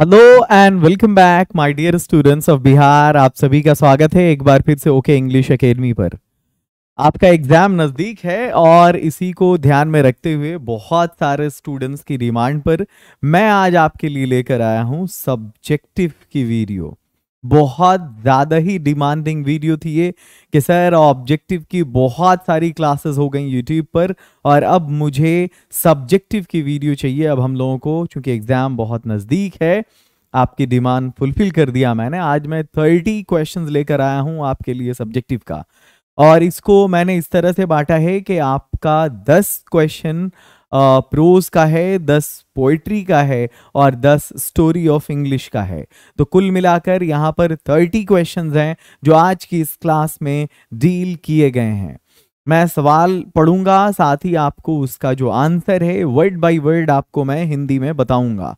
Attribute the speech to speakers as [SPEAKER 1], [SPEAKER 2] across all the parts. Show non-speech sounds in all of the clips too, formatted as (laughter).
[SPEAKER 1] Hello and welcome back my dear students of Bihar आप सभी का स्वागत है एक बार फिर से ओके इंग्लिश अकेडमी पर आपका एग्जाम नज़दीक है और इसी को ध्यान में रखते हुए बहुत सारे स्टूडेंट्स की डिमांड पर मैं आज आपके लिए लेकर आया हूँ सब्जेक्टिव की वीडियो बहुत ज़्यादा ही डिमांडिंग वीडियो थी ये कि सर ऑब्जेक्टिव की बहुत सारी क्लासेस हो गई यूट्यूब पर और अब मुझे सब्जेक्टिव की वीडियो चाहिए अब हम लोगों को चूंकि एग्ज़ाम बहुत नज़दीक है आपकी डिमांड फुलफिल कर दिया मैंने आज मैं थर्टी क्वेश्चन लेकर आया हूँ आपके लिए सब्जेक्टिव का और इसको मैंने इस तरह से बांटा है कि आपका दस क्वेश्चन प्रोज का है दस पोइट्री का है और दस स्टोरी ऑफ इंग्लिश का है तो कुल मिलाकर यहाँ पर थर्टी क्वेश्चन हैं जो आज की इस क्लास में डील किए गए हैं मैं सवाल पढ़ूंगा साथ ही आपको उसका जो आंसर है वर्ड बाय वर्ड आपको मैं हिंदी में बताऊंगा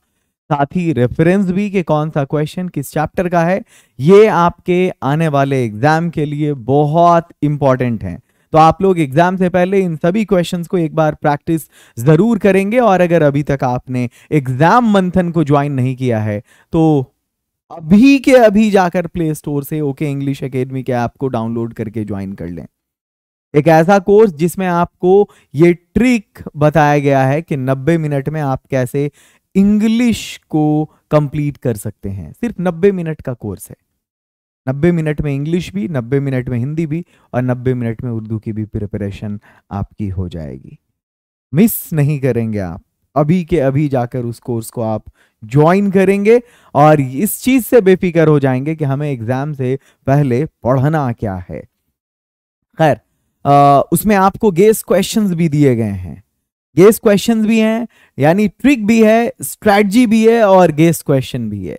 [SPEAKER 1] साथ ही रेफरेंस भी कि कौन सा क्वेश्चन किस चैप्टर का है ये आपके आने वाले एग्जाम के लिए बहुत इंपॉर्टेंट है तो आप लोग एग्जाम से पहले इन सभी क्वेश्चंस को एक बार प्रैक्टिस जरूर करेंगे और अगर अभी तक आपने एग्जाम मंथन को ज्वाइन नहीं किया है तो अभी के अभी जाकर प्ले स्टोर से ओके इंग्लिश अकेडमी के ऐप को डाउनलोड करके ज्वाइन कर लें एक ऐसा कोर्स जिसमें आपको ये ट्रिक बताया गया है कि 90 मिनट में आप कैसे इंग्लिश को कंप्लीट कर सकते हैं सिर्फ 90 मिनट का कोर्स है नब्बे मिनट में इंग्लिश भी नब्बे मिनट में हिंदी भी और नब्बे मिनट में उर्दू की भी प्रिपरेशन आपकी हो जाएगी मिस नहीं करेंगे आप अभी के अभी जाकर उस कोर्स को आप ज्वाइन करेंगे और इस चीज से बेफिक्र हो जाएंगे कि हमें एग्जाम से पहले पढ़ना क्या है खैर उसमें आपको गेस क्वेश्चंस भी दिए गए हैं गेस क्वेश्चंस भी हैं यानी ट्रिक भी है स्ट्रैटी भी है और गेस क्वेश्चन भी है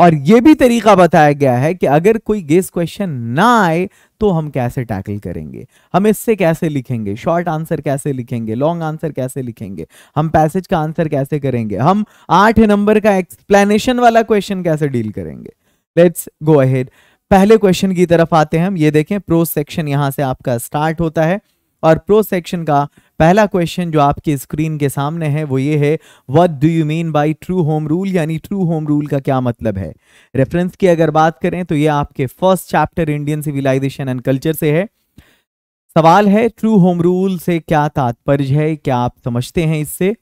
[SPEAKER 1] और यह भी तरीका बताया गया है कि अगर कोई गेस क्वेश्चन ना आए तो हम कैसे टैकल करेंगे हम इससे कैसे लिखेंगे शॉर्ट आंसर कैसे लिखेंगे लॉन्ग आंसर कैसे लिखेंगे हम पैसेज का आंसर कैसे करेंगे हम आठ नंबर का एक्सप्लेनेशन वाला क्वेश्चन कैसे डील करेंगे लेट्स गो अहेड पहले क्वेश्चन की तरफ आते हैं हम ये देखें प्रो सेक्शन यहां से आपका स्टार्ट होता है और प्रो सेक्शन का पहला क्वेश्चन जो आपके स्क्रीन के सामने है वो ये है what do you mean by true home rule यानी ट्रू होम रूल का क्या मतलब है रेफरेंस की अगर बात करें तो ये आपके first chapter Indian civilization and culture से है सवाल है ट्रू होम रूल से क्या तात्पर्य है क्या आप समझते हैं इससे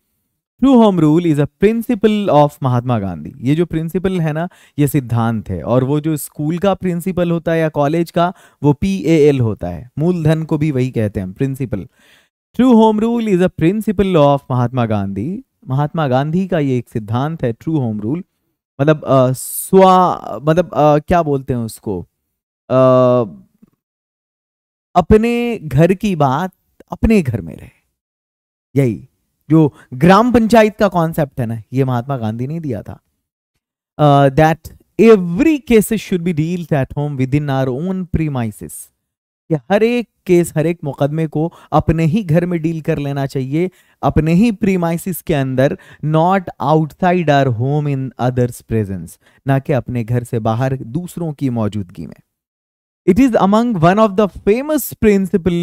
[SPEAKER 1] true home rule is a principle of Mahatma Gandhi ये जो प्रिंसिपल है ना ये सिद्धांत है और वो जो स्कूल का प्रिंसिपल होता है या कॉलेज का वो पी ए एल होता है मूलधन को भी वही कहते हैं principle true home rule is a principle of Mahatma Gandhi Mahatma Gandhi का ये एक सिद्धांत है ट्रू होम रूल मतलब आ, स्वा मतलब आ, क्या बोलते हैं उसको आ, अपने घर की बात अपने घर में रहे यही जो ग्राम पंचायत का कॉन्सेप्ट है ना ये महात्मा गांधी ने दिया था that every cases should be dealt at home within our own premises हर एक केस हर एक मुकदमे को अपने ही घर में डील कर लेना चाहिए अपने ही प्रीमाइसिस के अंदर not outside our home in others presence ना कि अपने घर से बाहर दूसरों की मौजूदगी में it is among one of the famous principle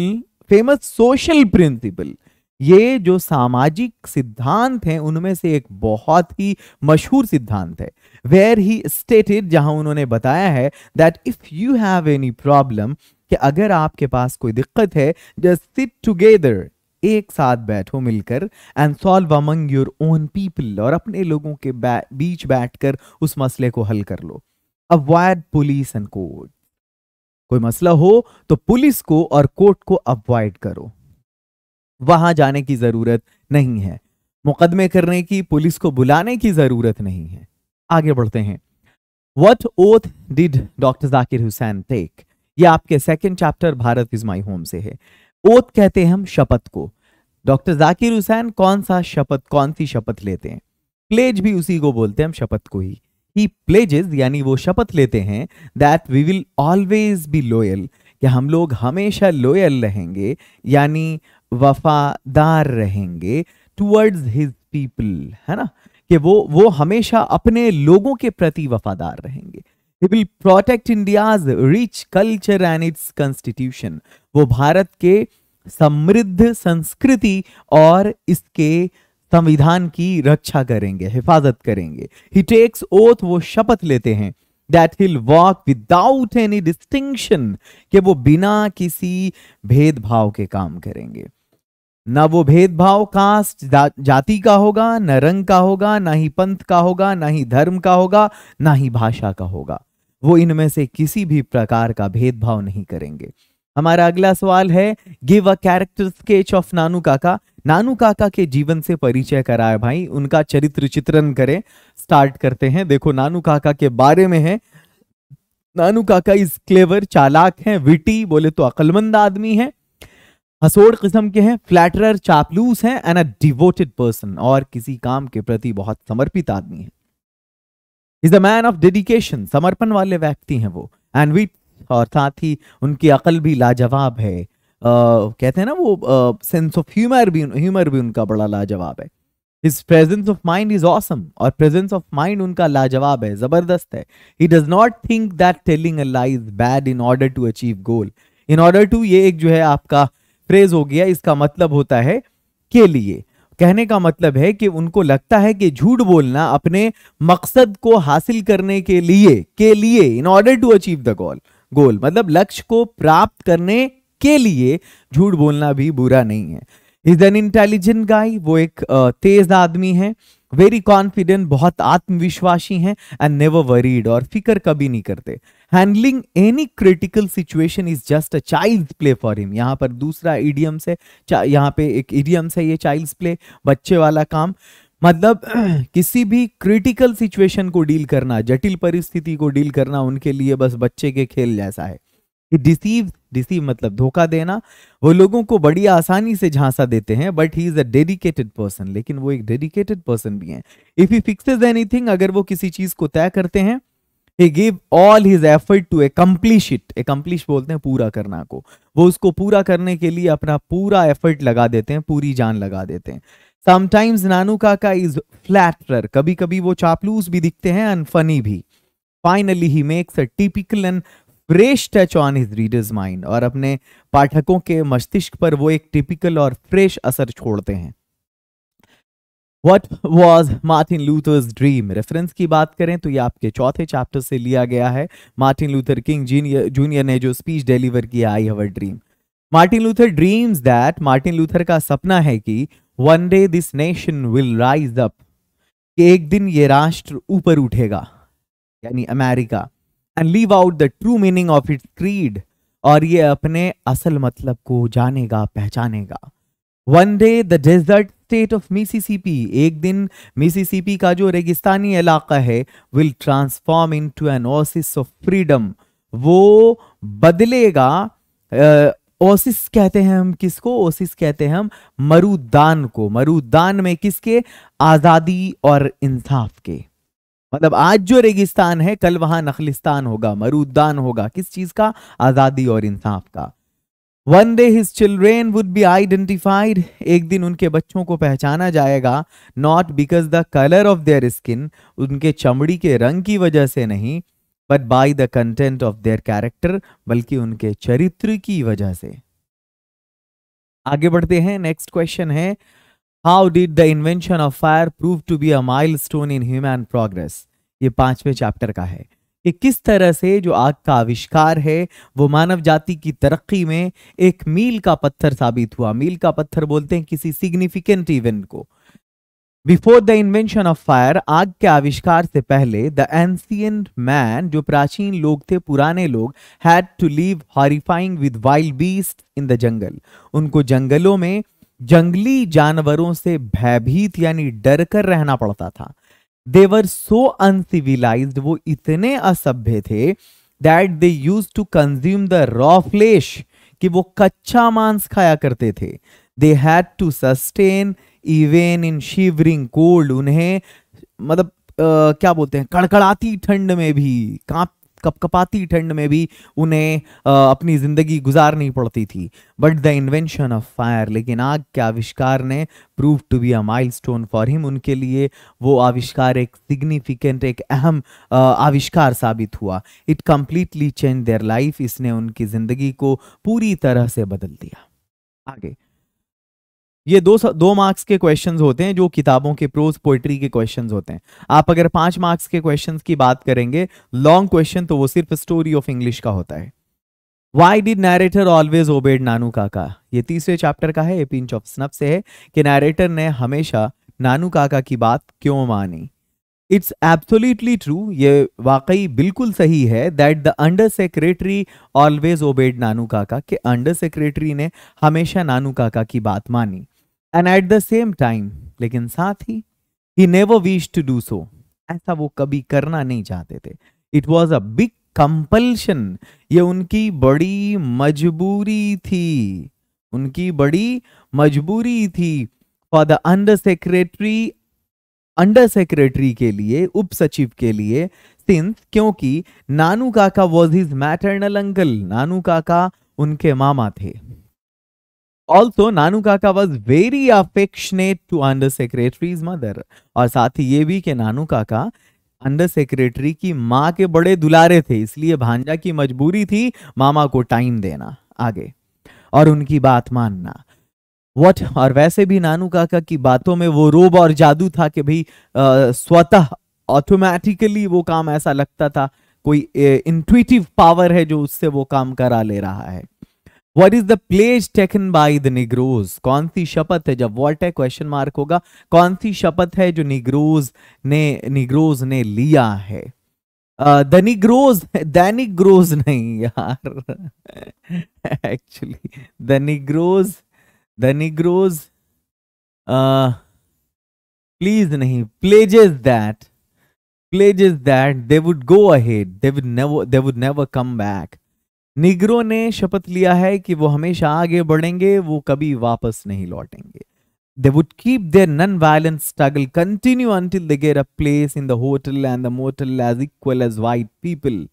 [SPEAKER 1] famous social principle ये जो सामाजिक सिद्धांत हैं उनमें से एक बहुत ही मशहूर सिद्धांत है वेयर ही स्टेटेड जहां उन्होंने बताया है that if you have any problem कि अगर आपके पास कोई दिक्कत है जस्ट सिट टुगेदर एक साथ बैठो मिलकर and solve among your own people और अपने लोगों के बीच बैठकर उस मसले को हल कर लो अवॉइड पुलिस एंड कोर्ट कोई मसला हो तो पुलिस को और कोर्ट को अवॉइड करो वहां जाने की जरूरत नहीं है मुकदमे करने की पुलिस को बुलाने की जरूरत नहीं है आगे बढ़ते हैं what oath did doctor Zakir Hussain take ये आपके second chapter Bharat is my home से है ओत कहते हैं हम शपथ को डॉक्टर जाकिर हुसैन कौन सा शपथ कौन सी शपथ लेते हैं प्लेज भी उसी को बोलते हैं हम शपथ को ही ही प्लेजेस यानी वो शपथ लेते हैं that we will always be loyal कि हम लोग हमेशा लोयल रहेंगे यानी वफादार रहेंगे टूवर्ड्स हिज पीपल है ना कि वो वो हमेशा अपने लोगों के प्रति वफादार रहेंगे He will protect India's rich culture and its constitution वो भारत के समृद्ध संस्कृति और इसके संविधान की रक्षा करेंगे हिफाजत करेंगे ही टेक्स ओथ वो शपथ लेते हैं that he'll walk without any distinction के वो बिना किसी भेदभाव के काम करेंगे ना वो भेदभाव कास्ट जाति का होगा ना रंग का होगा ना ही पंथ का होगा ना ही धर्म का होगा ना ही भाषा का होगा वो इनमें से किसी भी प्रकार का भेदभाव नहीं करेंगे हमारा अगला सवाल है give a character sketch of Nanu Kaka Nanu Kaka के जीवन से परिचय कराए भाई उनका चरित्र चित्रण करें स्टार्ट करते हैं देखो नानू काका के बारे में है नानू काका इस क्लेवर चालाक हैं विटी बोले तो अकलमंद आदमी है हसोड़ किस्म के हैं फ्लैटर चापलूस हैं एंड अ डिवोटेड पर्सन और किसी काम के प्रति बहुत समर्पित आदमी है is the man of dedication समर्पण वाले व्यक्ति हैं वो एंड वी और साथ ही उनकी अकल भी लाजवाब है uh, कहते हैं ना वो सेंस ऑफ ह्यूमर भी ह्यूमर भी उनका बड़ा लाजवाब है His presence of mind is awesome, और प्रेजेंस ऑफ माइंड उनका लाजवाब है जबरदस्त है he does not think that telling a lie is bad in order to achieve goal in order to ये एक जो है आपका फ्रेज हो गया इसका मतलब होता है के लिए कहने का मतलब है कि उनको लगता है कि झूठ बोलना अपने मकसद को हासिल करने के लिए के लिए in order to achieve the goal goal मतलब लक्ष्य को प्राप्त करने के लिए झूठ बोलना भी बुरा नहीं है इज एन इंटेलिजेंट गाय वो एक तेज आदमी है वेरी कॉन्फिडेंट बहुत आत्मविश्वासी हैं एंड नेवर वरीड और फिक्र कभी नहीं करते handling any critical situation is just a child play for him यहाँ पर दूसरा इडियम्स है यहाँ पे एक इडियम्स है ये चाइल्ड प्ले बच्चे वाला काम मतलब (clears throat) किसी भी क्रिटिकल सिचुएशन को डील करना जटिल परिस्थिति को डील करना उनके लिए बस बच्चे के खेल जैसा है डिसीव डिसीव मतलब धोखा देना वो लोगों को बड़ी आसानी से झांसा देते हैं but he is a dedicated person लेकिन वो एक डेडिकेटेड पर्सन भी हैं इफ ही फिक्सेस एनीथिंग अगर वो किसी चीज को तय करते हैं he give all his effort to accomplish it accomplish बोलते हैं पूरा करना को वो उसको पूरा करने के लिए अपना पूरा एफर्ट लगा देते हैं पूरी जान लगा देते हैं समटाइम्स नानू काका इज फ्लैटर कभी कभी वो चापलूस भी दिखते हैं एंड फनी भी finally he makes a typical and fresh touch on his readers mind और अपने पाठकों के मस्तिष्क पर वो एक टिपिकल और फ्रेश असर छोड़ते हैं what was Martin Luther's dream reference की बात करें तो ये आपके चौथे चैप्टर से लिया गया है मार्टिन लूथर किंग जूनियर ने जो स्पीच डिलीवर किया I have a dream Martin Luther dreams that Martin Luther का सपना है कि one day this nation will rise up कि एक दिन ये राष्ट्र ऊपर उठेगा यानी America and live out the true meaning of it creed और ये अपने असल मतलब को जानेगा पहचानेगा one day the desert state of Mississippi एक दिन मिसिसिपी का जो रेगिस्तानी इलाका है will transform into N Oasis of freedom वो बदलेगा ओसिस कहते हैं हम किसको ओसिस कहते हैं हम मरुदान को मरुदान में किसके आजादी और इंसाफ के मतलब आज जो रेगिस्तान है कल वहां नखलिस्तान होगा मरुदान होगा किस चीज का आजादी और इंसाफ का one day his children would be identified एक दिन उनके बच्चों को पहचाना जाएगा not because the colour of their skin उनके चमड़ी के रंग की वजह से नहीं but by the content of their character बल्कि उनके चरित्र की वजह से आगे बढ़ते हैं नेक्स्ट क्वेश्चन है how did the invention of fire prove to be a milestone in human progress ये पांचवें चैप्टर का है कि किस तरह से जो आग का आविष्कार है वो मानव जाति की तरक्की में एक मील का पत्थर साबित हुआ मील का पत्थर बोलते हैं किसी सिग्निफिकेंट इवेंट को before the invention of fire आग के आविष्कार से पहले द एंसियंट मैन जो प्राचीन लोग थे पुराने लोग had to live horrifying with wild beast in the jungle उनको जंगलों में जंगली जानवरों से भयभीत यानी डर कर रहना पड़ता था देवर सो अनसिविलाइज वो इतने असभ्य थे that they use to consume the raw flesh कि वो कच्चा मांस खाया करते थे they had to sustain even in shivering cold उन्हें मतलब Uh, क्या बोलते हैं कड़कड़ाती ठंड में भी कपकपाती ठंड में भी उन्हें आ, अपनी ज़िंदगी गुजारनी पड़ती थी but the invention of fire लेकिन आग के आविष्कार ने prove to be a milestone for him उनके लिए वो आविष्कार एक सिग्निफिकेंट एक अहम आविष्कार साबित हुआ it completely change their life इसने उनकी ज़िंदगी को पूरी तरह से बदल दिया आगे ये दो दो मार्क्स के क्वेश्चंस होते हैं जो किताबों के प्रोज पोइट्री के क्वेश्चंस होते हैं आप अगर पांच मार्क्स के क्वेश्चंस की बात करेंगे लॉन्ग क्वेश्चन तो वो सिर्फ स्टोरी ऑफ इंग्लिश का होता है why did narrator always obeyed Nanu Kaka ये तीसरे चैप्टर का है ये पिंच ऑफ स्नप से है कि नैरेटर ने हमेशा नानू काका की बात क्यों मानी इट्स एब्सोल्यूटली ट्रू ये वाकई बिल्कुल सही है that the under secretary always obeyed Nanu Kaka के अंडर सेक्रेटरी ने हमेशा नानू काका की बात मानी and at the same time लेकिन साथ ही he never wish to do so ऐसा वो कभी करना नहीं चाहते थे it was a big compulsion ये उनकी बड़ी मजबूरी थी उनकी बड़ी मजबूरी थी for the under secretary under secretary के लिए उप सचिव के लिए सिंस क्योंकि Nanu Kaka was his maternal uncle Nanu Kaka उनके मामा थे also Nanu Kaka was very affectionate to under secretary's mother और साथ ही ये भी कि नानू काका अंडर सेक्रेटरी की माँ के बड़े दुलारे थे इसलिए भांजा की मजबूरी थी मामा को टाइम देना आगे और उनकी बात मानना वट और वैसे भी नानू काका की बातों में वो रोब और जादू था कि भाई स्वतः ऑटोमेटिकली वो काम ऐसा लगता था कोई इंट्यूटिव पावर है जो उससे वो काम करा ले रहा है what is the pledge taken by the negroes कौन सी शपथ है जब वॉल्ट है क्वेश्चन मार्क होगा कौन सी शपथ है जो निग्रोज ने निग्रोज ने लिया है द निग्रोज द नहीं यार actually the negroes the negroes pledge नहीं is that is that they would go ahead they would never they would never come back निगरों ने शपथ लिया है कि वो हमेशा आगे बढ़ेंगे वो कभी वापस नहीं लौटेंगे they would keep their non violence struggle continue until they a place in the hotel and the motel as equal as white people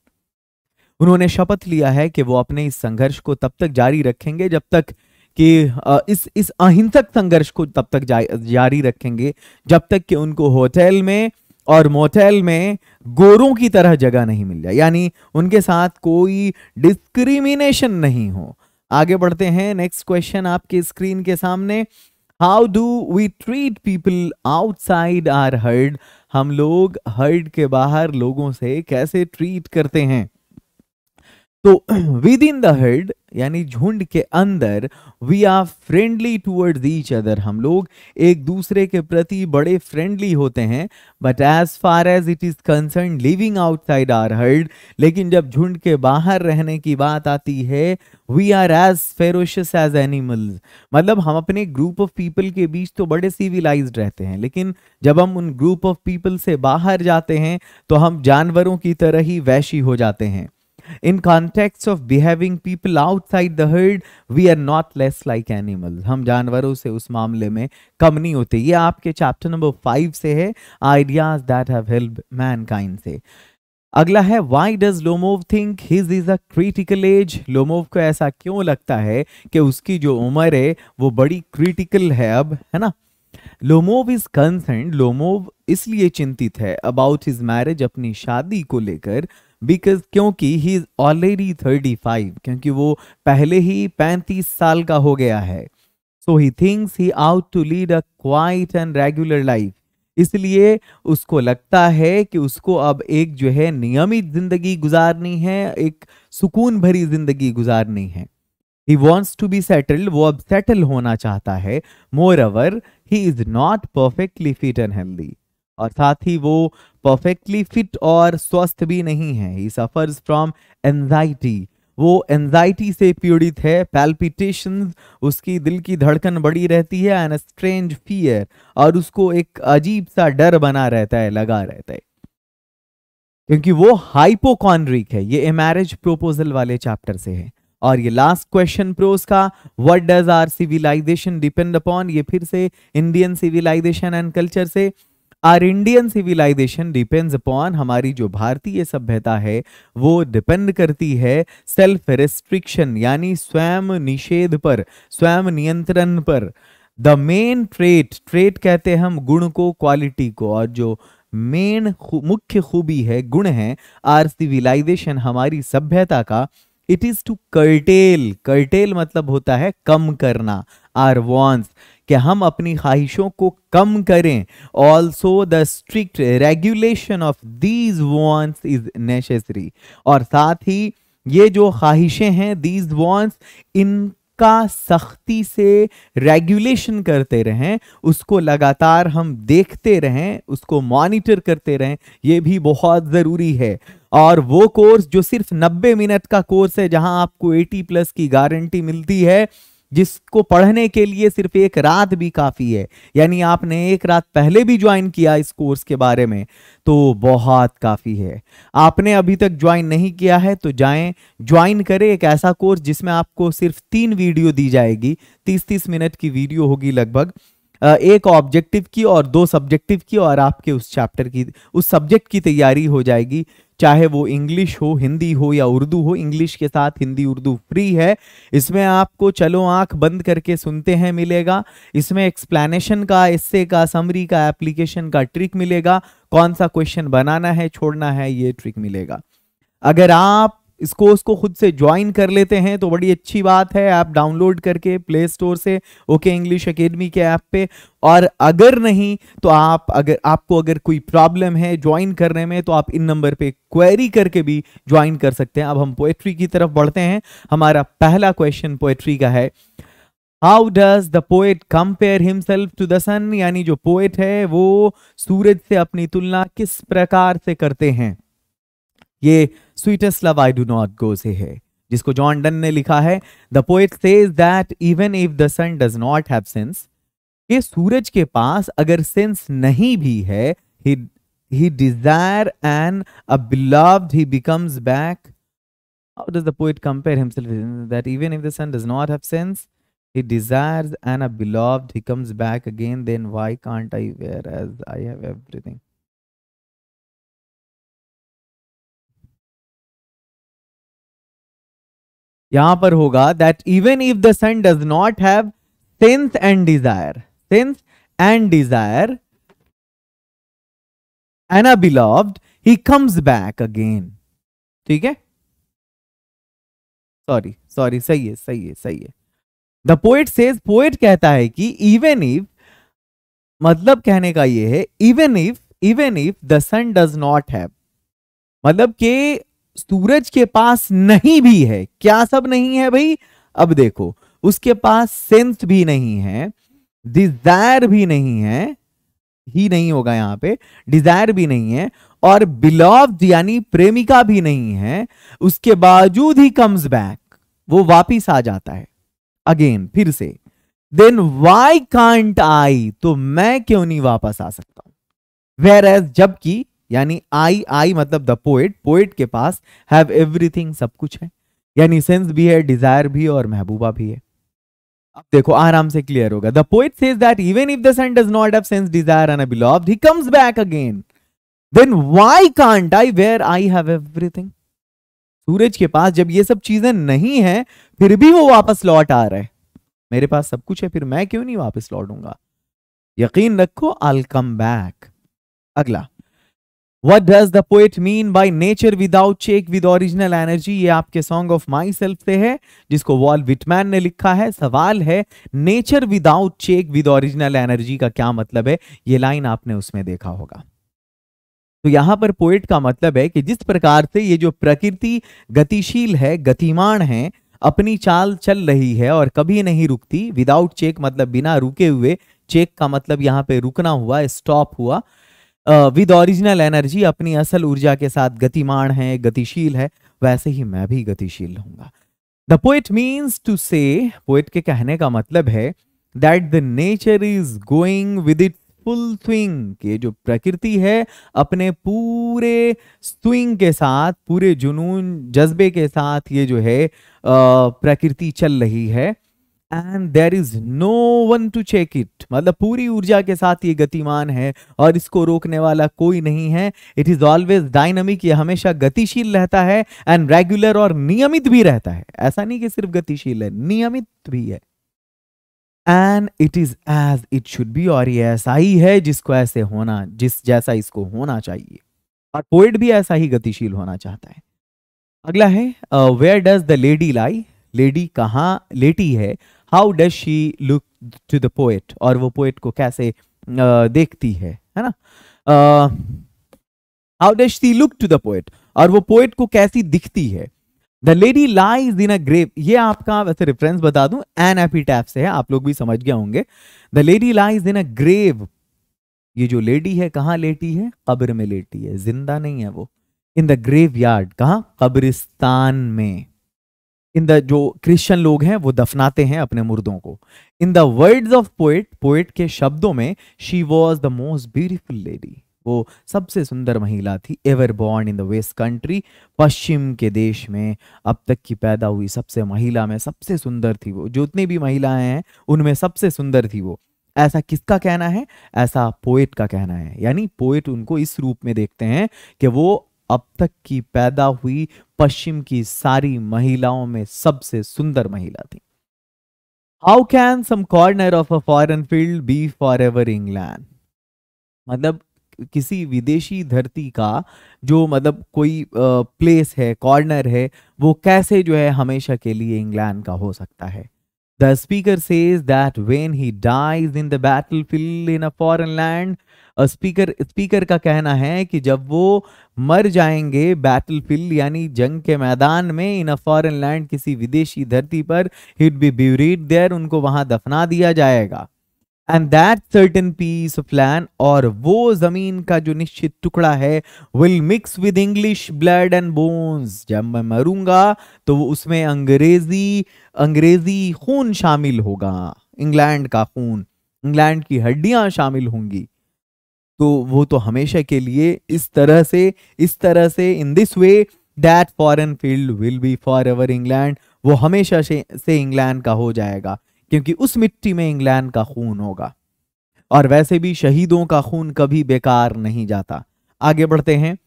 [SPEAKER 1] उन्होंने शपथ लिया है कि वो अपने इस संघर्ष को तब तक जारी रखेंगे जब तक कि इस इस अहिंसक संघर्ष को तब तक जारी रखेंगे जब तक कि उनको होटल में और मोटेल में गोरों की तरह जगह नहीं मिल जाए यानी उनके साथ कोई डिस्क्रिमिनेशन नहीं हो आगे बढ़ते हैं नेक्स्ट क्वेश्चन आपके स्क्रीन के सामने how do we treat people outside our herd हम लोग हर्ड के बाहर लोगों से कैसे ट्रीट करते हैं तो विद इन द हर्ड यानी झुंड के अंदर we are friendly towards each other हम लोग एक दूसरे के प्रति बड़े फ्रेंडली होते हैं but as far as it is concern living outside our herd लेकिन जब झुंड के बाहर रहने की बात आती है we are as ferocious as animals मतलब हम अपने ग्रुप ऑफ पीपल के बीच तो बड़े सिविलाइज रहते हैं लेकिन जब हम उन ग्रुप ऑफ पीपल से बाहर जाते हैं तो हम जानवरों की तरह ही वैशी हो जाते हैं In context of behaving people outside the herd we are not less like animal हम जानवरों से उस मामले में कम नहीं होते ये आपके चैप्टर नंबर फाइव से है ideas that have help mankind से अगला है why does Lomov think his is a critical as Lomov को ऐसा क्यों लगता है कि उसकी जो उम्र है वो बड़ी क्रिटिकल है अब है ना लोमोव इज कंसर्न लोमोव इसलिए चिंतित है अबाउट हिज मैरिज अपनी शादी को लेकर बिकॉज क्योंकि he is already thirty five क्योंकि वो पहले ही पैंतीस साल का हो गया है so he thinks he ought to lead a quiet and regular life इसलिए उसको लगता है कि उसको अब एक जो है नियमित जिंदगी गुजारनी है एक सुकून भरी जिंदगी गुजारनी है he wants to be settled वो अब सेटल होना चाहता है moreover he is not perfectly fit and healthy और साथ ही वो परफेक्टली फिट और स्वस्थ भी नहीं है ही सफर्स फ्रॉम एनजाइटी वो एनजाइटी से पीड़ित है पैल्पिटेशन उसकी दिल की धड़कन बड़ी रहती है एंड स्ट्रेंज फियर और उसको एक अजीब सा डर बना रहता है लगा रहता है क्योंकि वो हाइपोकॉन्ड्रिक है ये मैरिज प्रोपोजल वाले चैप्टर से है और ये लास्ट क्वेश्चन प्रोस का what does our civilization depend upon ये फिर से इंडियन सिविलाइजेशन एंड कल्चर से our Indian civilization depends upon हमारी जो भारतीय सभ्यता है वो डिपेंड करती है सेल्फ रेस्ट्रिक्शन यानी स्वयं निषेध पर स्वयं नियंत्रण पर द मेन ट्रेट ट्रेट कहते हैं हम गुण को क्वालिटी को और जो मेन खु, मुख्य खूबी है गुण है आर सिविलाइजेशन हमारी सभ्यता का it is to curtail curtail मतलब होता है कम करना आर वॉन्ट्स कि हम अपनी ख्वाहिशों को कम करें also the strict regulation of these wants is necessary और साथ ही ये जो ख्वाहिशें हैं दीज वॉन्ट्स इनका सख्ती से रेगुलेशन करते रहें उसको लगातार हम देखते रहें उसको मॉनिटर करते रहें ये भी बहुत ज़रूरी है और वो कोर्स जो सिर्फ 90 मिनट का कोर्स है जहां आपको 80 प्लस की गारंटी मिलती है जिसको पढ़ने के लिए सिर्फ एक रात भी काफ़ी है यानी आपने एक रात पहले भी ज्वाइन किया इस कोर्स के बारे में तो बहुत काफ़ी है आपने अभी तक ज्वाइन नहीं किया है तो जाएं ज्वाइन करें एक ऐसा कोर्स जिसमें आपको सिर्फ तीन वीडियो दी जाएगी तीस तीस मिनट की वीडियो होगी लगभग एक ऑब्जेक्टिव की और दो सब्जेक्टिव की और आपके उस चैप्टर की उस सब्जेक्ट की तैयारी हो जाएगी चाहे वो इंग्लिश हो हिंदी हो या उर्दू हो इंग्लिश के साथ हिंदी उर्दू फ्री है इसमें आपको चलो आंख बंद करके सुनते हैं मिलेगा इसमें एक्सप्लेनेशन का इससे का समरी का एप्लीकेशन का ट्रिक मिलेगा कौन सा क्वेश्चन बनाना है छोड़ना है ये ट्रिक मिलेगा अगर आप इस कोर्स को खुद से ज्वाइन कर लेते हैं तो बड़ी अच्छी बात है आप डाउनलोड करके प्ले स्टोर से ओके इंग्लिश अकेडमी के ऐप पे और अगर नहीं तो आप अगर आपको अगर कोई प्रॉब्लम है ज्वाइन करने में तो आप इन नंबर पे क्वेरी करके भी ज्वाइन कर सकते हैं अब हम पोएट्री की तरफ बढ़ते हैं हमारा पहला क्वेश्चन पोएट्री का है how does the poet compare himself to the sun यानी जो पोएट है वो सूरज से अपनी तुलना किस प्रकार से करते हैं ये sweetest love I do not goes ahead. जिसको जॉन डन ने लिखा है the poet says that even if the sun does not have sense कि सूरज के पास अगर सेंस नहीं भी है he he desire and a beloved he becomes back how does the poet compare himself that even if the son does not have sense he desires and a beloved he comes back again then why can't i wear as i have everything यहां पर होगा that even if the sun does not have sense and desire sense and desire and a beloved he comes back again ठीक है sorry sorry सही है सही है सही है द पोइट सेज पोइट कहता है कि इवन इफ मतलब कहने का ये है even if even if the sun does not have मतलब के सूरज के पास नहीं भी है क्या सब नहीं है भाई अब देखो उसके पास सेंस भी नहीं है डिजायर भी नहीं है ही नहीं होगा यहां पे डिजायर भी नहीं है और बिलॉव यानी प्रेमिका भी नहीं है उसके बावजूद ही कम्स बैक वो वापिस आ जाता है अगेन फिर से देन वाई कांट आई तो मैं क्यों नहीं वापस आ सकता हूं वेर एज जबकि यानी आई आई मतलब द पोएट पोएट के पास हैव एवरीथिंग सब कुछ है यानी सेंस भी है डिजायर भी और महबूबा भी है अब देखो आराम से क्लियर होगा the poet says that even if the sun does not have sense desire and beloved he comes back again then why can't I where I have everything सूरज के पास जब ये सब चीजें नहीं है फिर भी वो वापस लौट आ रहे मेरे पास सब कुछ है फिर मैं क्यों नहीं वापस लौटूंगा यकीन रखो आई कम बैक अगला what does the poet mean by nature without check with original energy ये आपके सॉन्ग ऑफ माई सेल्फ से है जिसको वॉल विटमैन ने लिखा है सवाल है nature without check with original energy का क्या मतलब है ये लाइन आपने उसमें देखा होगा तो यहां पर पोएट का मतलब है कि जिस प्रकार से ये जो प्रकृति गतिशील है गतिमान है अपनी चाल चल रही है और कभी नहीं रुकती विदाउट चेक मतलब बिना रुके हुए चेक का मतलब यहाँ पे रुकना हुआ स्टॉप हुआ विद ओरिजिनल एनर्जी अपनी असल ऊर्जा के साथ गतिमान है गतिशील है वैसे ही मैं भी गतिशील रहूंगा the poet means to say poet के कहने का मतलब है that the nature is going with it full swing के जो प्रकृति है अपने पूरे स्विंग के साथ पूरे जुनून जज्बे के साथ ये जो है प्रकृति चल रही है and there is no one to check it मतलब पूरी ऊर्जा के साथ ये गतिमान है और इसको रोकने वाला कोई नहीं है इट इज ऑलवेज डायनामिक ये हमेशा गतिशील रहता है एंड रेगुलर और नियमित भी रहता है ऐसा नहीं कि सिर्फ गतिशील है नियमित भी है and it is as it should be और ये ऐसा ही है जिसको ऐसे होना जिस जैसा इसको होना चाहिए और पोइट भी ऐसा ही गतिशील होना चाहता है अगला है where does the lady lie lady कहाँ लेटी है how does she look to the poet और वो पोएट को कैसे देखती है है ना how does she look to the poet और वो पोएट को कैसी दिखती है the lady lies in a grave ये आपका वैसे रेफरेंस बता दूं एन एपीटैप से है आप लोग भी समझ गए होंगे the lady lies in a grave ये जो लेडी है कहाँ लेटी है कब्र में लेटी है जिंदा नहीं है वो इन द ग्रेव यार्ड कहा कब्रिस्तान में इन द जो क्रिश्चियन लोग हैं वो दफनाते हैं अपने मुर्दों को in the words of poet poet के शब्दों में she was the most beautiful lady वो सबसे सुंदर महिला थी ever born in the west country पश्चिम के देश में अब तक की पैदा हुई सबसे महिला में सबसे सुंदर थी वो जितनी भी महिलाएं हैं उनमें सबसे सुंदर थी वो ऐसा किसका कहना है ऐसा पोएट का कहना है यानी पोएट उनको इस रूप में देखते हैं कि वो अब तक की पैदा हुई पश्चिम की सारी महिलाओं में सबसे सुंदर महिला थी how can some corner of a foreign field be for ever England मतलब किसी विदेशी धरती का जो मतलब कोई प्लेस है कॉर्नर है वो कैसे जो है हमेशा के लिए इंग्लैंड का हो सकता है The speaker says that when he dies in the battlefield in a foreign land, a speaker speaker का कहना है कि जब वो मर जाएंगे battlefield यानी जंग के मैदान में इन अ फॉरेन लैंड किसी विदेशी धरती पर हिट बी ब्यूरीड देयर उनको वहाँ दफना दिया जाएगा and that certain piece of land और वो जमीन का जो निश्चित टुकड़ा है will mix with English blood and bones जब मैं मरूंगा तो उसमें अंग्रेजी अंग्रेजी खून शामिल होगा इंग्लैंड का खून इंग्लैंड की हड्डियां शामिल होंगी तो वो तो हमेशा के लिए इस तरह से इस तरह से in this way that foreign field will be for ever England वो हमेशा से इंग्लैंड का हो जाएगा क्योंकि उस मिट्टी में इंग्लैंड का खून होगा और वैसे भी शहीदों का खून कभी बेकार नहीं जाता आगे बढ़ते हैं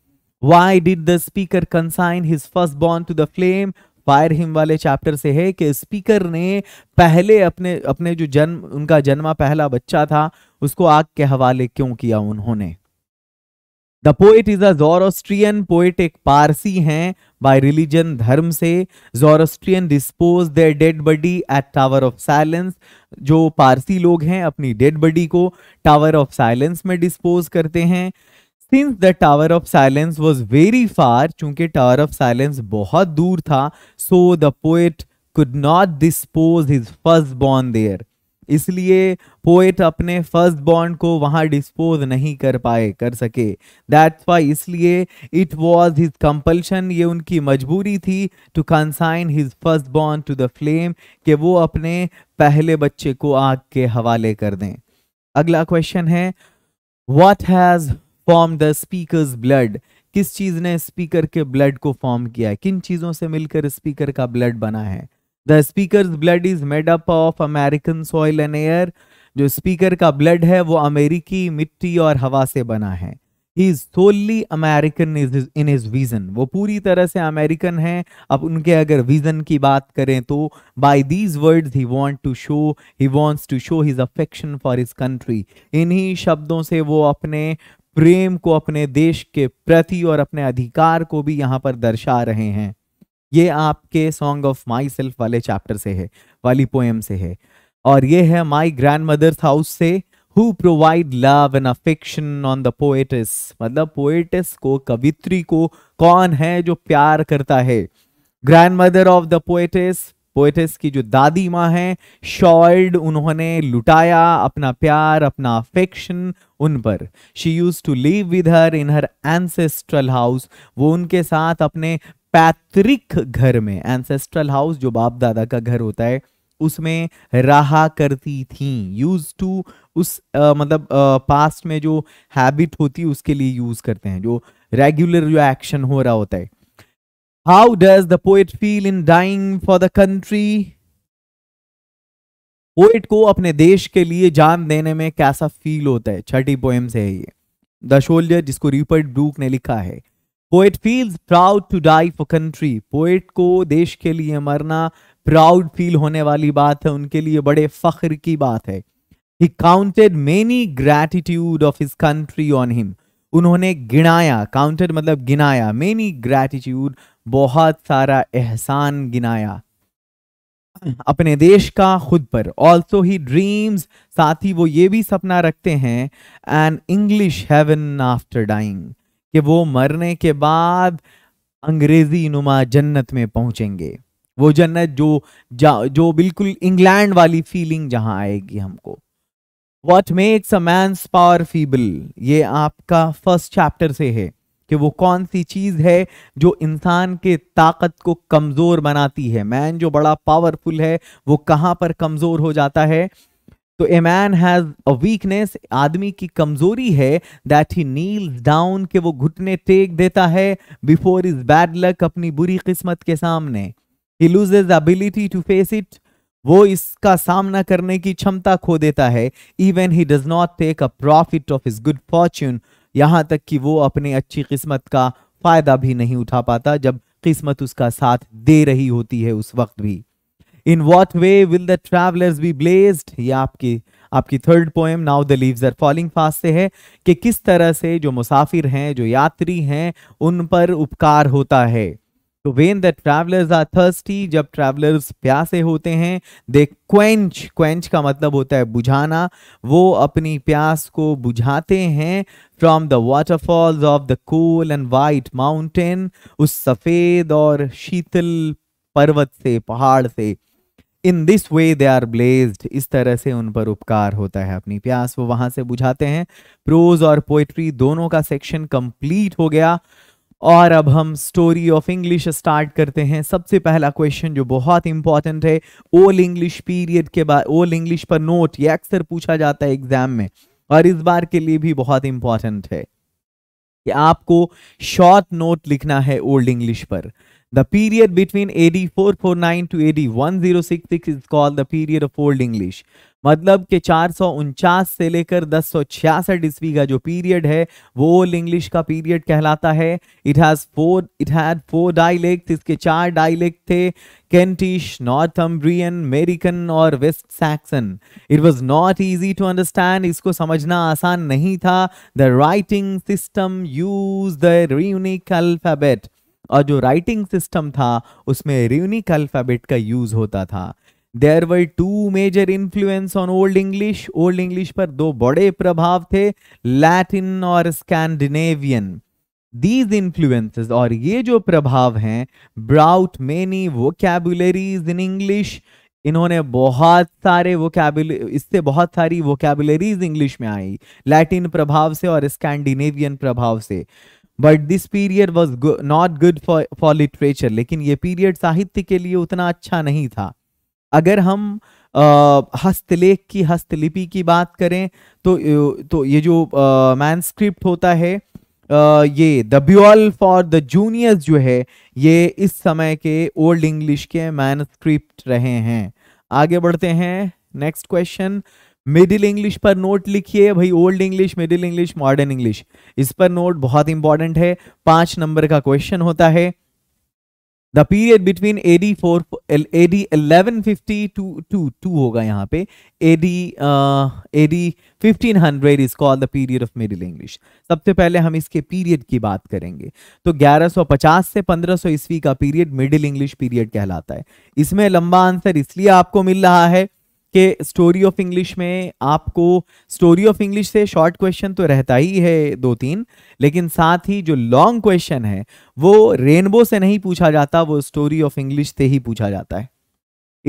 [SPEAKER 1] why did the speaker consign his first born to the flame fire hymn वाले चैप्टर से है कि स्पीकर ने पहले अपने अपने जो जन्म उनका जन्मा पहला बच्चा था उसको आग के हवाले क्यों किया उन्होंने the poet is a Zoroastrian poet एक पारसी हैं बाय रिलीजन धर्म से Zoroastrian dispose their dead body at tower of silence जो पारसी लोग हैं अपनी डेड बॉडी को टावर ऑफ साइलेंस में डिस्पोज करते हैं since the tower of silence was very far चूंकि टावर ऑफ साइलेंस बहुत दूर था so the poet could not dispose his first born there इसलिए पोएट अपने फर्स्ट बॉन्ड को वहां डिस्पोज नहीं कर पाए कर सके दैट्स वाई इसलिए इट वाज हिज कंपल्शन ये उनकी मजबूरी थी to consign his first bond to the flame कि वो अपने पहले बच्चे को आग के हवाले कर दें अगला क्वेश्चन है what has form the speaker blood किस चीज ने स्पीकर के ब्लड को फॉर्म किया है किन चीजों से मिलकर स्पीकर का ब्लड बना है the speaker blood is made up of American soil and air जो स्पीकर का ब्लड है वो अमेरिकी मिट्टी और हवा से बना है he is solely American in his vision वो पूरी तरह से अमेरिकन है अब उनके अगर विजन की बात करें तो by these word he want to show he wants to show his affection for his country इन्हीं शब्दों से वो अपने प्रेम को अपने देश के प्रति और अपने अधिकार को भी यहाँ पर दर्शा रहे हैं ये आपके सॉन्ग ऑफ माई सेल्फ वाले चैप्टर से है वाली पोएम से है और ये है माई ग्रैंड मदर्स हाउस से who provide love and affection on the poetess मतलब पोएटिस को कवित्री को कौन है जो प्यार करता है grandmother of the poetess poetess की जो दादी माँ है शॉल्ड उन्होंने लुटाया अपना प्यार अपना अफेक्शन उन पर she use to live with her in her ancestral house वो उनके साथ अपने पैतृक घर में एंसेस्ट्रल हाउस जो बाप दादा का घर होता है उसमें रहा करती थी यूज टू उस आ, मतलब आ, पास्ट में जो हैबिट होती है उसके लिए यूज करते हैं जो रेगुलर जो एक्शन हो रहा होता है how does the poet feel in dying for the country poet को अपने देश के लिए जान देने में कैसा फील होता है छठी पोएम से है ये द शोल्जर जिसको रिपर्ट ब्रूक ने लिखा है poet feels proud to die for country poet को देश के लिए मरना प्राउड फील होने वाली बात है उनके लिए बड़े फख्र की बात है he counted many gratitude of his country on him उन्होंने गिनाया काउंटेड मतलब गिनाया मेनी ग्रैटिट्यूड बहुत सारा एहसान गिनाया अपने देश का खुद पर ऑल्सो ही ड्रीम्स साथ ही वो ये भी सपना रखते हैं an English heaven after dying कि वो मरने के बाद अंग्रेजी नुमा जन्नत में पहुंचेंगे वो जन्नत जो जो बिल्कुल इंग्लैंड वाली फीलिंग जहां आएगी हमको what makes a man's power feeble ये आपका फर्स्ट चैप्टर से है कि वो कौन सी चीज है जो इंसान के ताकत को कमजोर बनाती है मैन जो बड़ा पावरफुल है वो कहां पर कमजोर हो जाता है तो a man has a weakness आदमी की कमजोरी है दैट ही नील डाउन के वो घुटने टेक देता है बिफोर इज बैड लक अपनी बुरी किस्मत के सामने he loses ability to face it वो इसका सामना करने की क्षमता खो देता है even he does not take a profit of his good fortune यहाँ तक कि वो अपने अच्छी किस्मत का फायदा भी नहीं उठा पाता जब किस्मत उसका साथ दे रही होती है उस वक्त भी in what way will the travellers be blessed ये आपकी आपकी third poem now the leaves are falling fast से है कि किस तरह से जो मुसाफिर हैं जो यात्री हैं उन पर उपकार होता है तो when the travellers are thirsty जब ट्रैवलर्स प्यासे होते हैं दे क्वेंच क्वेंच का मतलब होता है बुझाना वो अपनी प्यास को बुझाते हैं from the waterfalls of the cool and white mountain उस सफ़ेद और शीतल पर्वत से पहाड़ से in this way they are ब्लेज्ड इस तरह से उन पर उपकार होता है अपनी प्यास वो वहां से बुझाते हैं प्रोज और पोएट्री दोनों का सेक्शन कंप्लीट हो गया और अब हम स्टोरी ऑफ इंग्लिश स्टार्ट करते हैं सबसे पहला क्वेश्चन जो बहुत इंपॉर्टेंट है ओल्ड इंग्लिश पीरियड के बाद ओल्ड इंग्लिश पर नोट ये अक्सर पूछा जाता है एग्जाम में और इस बार के लिए भी बहुत इंपॉर्टेंट है कि आपको शॉर्ट नोट लिखना है ओल्ड इंग्लिश पर The period between AD 449 to AD 1066 is called the period of Old English. मतलब के चार से लेकर दस सौ ईस्वी का जो पीरियड है वो ओल्ड इंग्लिश का पीरियड कहलाता है it has four it had four dialect इसके चार डायलेक्ट थे कैंटिश नॉर्थ अम्ब्रियन अमेरिकन और West Saxon it was not easy to understand इसको समझना आसान नहीं था the writing system use the runic alphabet और जो राइटिंग सिस्टम था उसमें रूनिक अल्फ़ाबेट का यूज़ होता था there were two major influence on old English old English पर दो बड़े प्रभाव थे लैटिन और स्कैंडिनेवियन दीज इन्फ्लुएंसेस और ये जो प्रभाव हैं brought many vocabularies in English इन्होंने बहुत सारे वो इससे बहुत सारी वोकैबुलरीज इंग्लिश में आई लैटिन प्रभाव से और स्कैंडिनेवियन प्रभाव से but this period was not good for for literature लेकिन ये पीरियड साहित्य के लिए उतना अच्छा नहीं था अगर हम आ, हस्तलेख की हस्तलिपि की बात करें तो तो ये जो मैनस्क्रिप्ट होता है आ, ये the Beowulf for the juniors जो है ये इस समय के ओल्ड इंग्लिश के मैनस्क्रिप्ट रहे हैं आगे बढ़ते हैं नेक्स्ट क्वेश्चन मिडिल इंग्लिश पर नोट लिखिए भाई old English middle English modern English इस पर नोट बहुत इंपॉर्टेंट है पांच नंबर का क्वेश्चन होता है the period between AD four AD eleven fifty two two two होगा यहाँ पे AD AD fifteen hundred is call the period of middle English सबसे पहले हम इसके पीरियड की बात करेंगे तो 1150 से 1500 ईस्वी का पीरियड मिडिल इंग्लिश पीरियड कहलाता है इसमें लंबा आंसर इसलिए आपको मिल रहा है कि स्टोरी ऑफ इंग्लिश में आपको स्टोरी ऑफ इंग्लिश से शॉर्ट क्वेश्चन तो रहता ही है दो तीन लेकिन साथ ही जो लॉन्ग क्वेश्चन है वो रेनबो से नहीं पूछा जाता वो स्टोरी ऑफ इंग्लिश से ही पूछा जाता है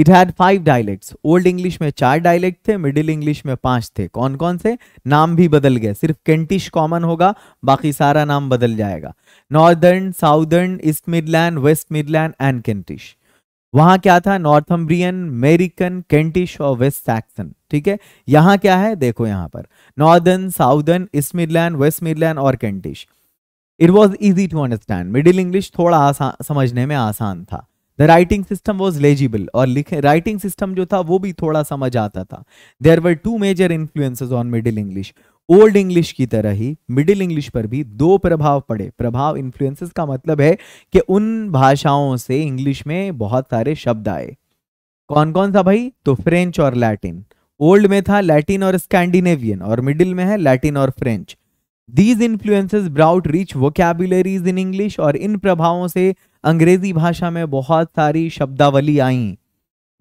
[SPEAKER 1] it had five dialects old English में चार डायलेक्ट थे मिडिल इंग्लिश में पांच थे कौन कौन से नाम भी बदल गए सिर्फ केंटिश कॉमन होगा बाकी सारा नाम बदल जाएगा northern southern east midland west midland and Kentish वहां क्या था नॉर्थम्ब्रियन मेरिकन केंटिश और वेस्ट सैक्सन ठीक है यहां क्या है देखो यहां पर northern southern east midland west midland और Kentish it was easy to understand middle English थोड़ा आसान समझने में आसान था the writing system was legible और लिखे राइटिंग सिस्टम जो था वो भी थोड़ा समझ आता था there were two major influences on middle English old English की तरह ही मिडिल इंग्लिश पर भी दो प्रभाव पड़े प्रभाव इन्फ्लुएंसेस का मतलब है कि उन भाषाओं से इंग्लिश में बहुत सारे शब्द आए कौन कौन सा भाई तो फ्रेंच और लैटिन ओल्ड में था लैटिन और स्कैंडिनेवियन और मिडिल में है लैटिन और French these influences brought rich vocabularies in English और इन प्रभावों से अंग्रेजी भाषा में बहुत सारी शब्दावली आई